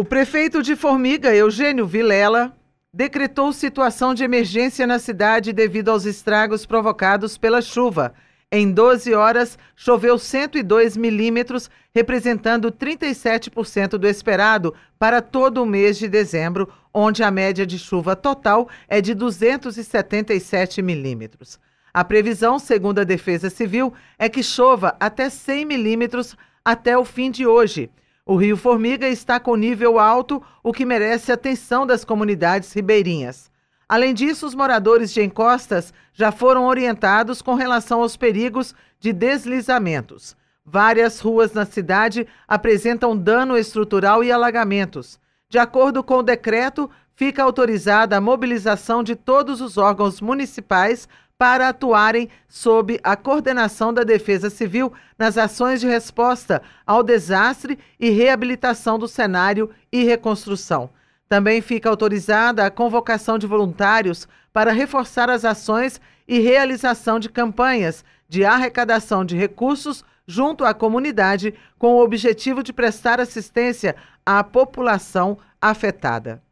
O prefeito de Formiga, Eugênio Vilela, decretou situação de emergência na cidade devido aos estragos provocados pela chuva. Em 12 horas, choveu 102 milímetros, representando 37% do esperado para todo o mês de dezembro, onde a média de chuva total é de 277 milímetros. A previsão, segundo a Defesa Civil, é que chova até 100 milímetros até o fim de hoje. O Rio Formiga está com nível alto, o que merece atenção das comunidades ribeirinhas. Além disso, os moradores de encostas já foram orientados com relação aos perigos de deslizamentos. Várias ruas na cidade apresentam dano estrutural e alagamentos. De acordo com o decreto, fica autorizada a mobilização de todos os órgãos municipais para atuarem sob a coordenação da Defesa Civil nas ações de resposta ao desastre e reabilitação do cenário e reconstrução. Também fica autorizada a convocação de voluntários para reforçar as ações e realização de campanhas de arrecadação de recursos junto à comunidade com o objetivo de prestar assistência à população afetada.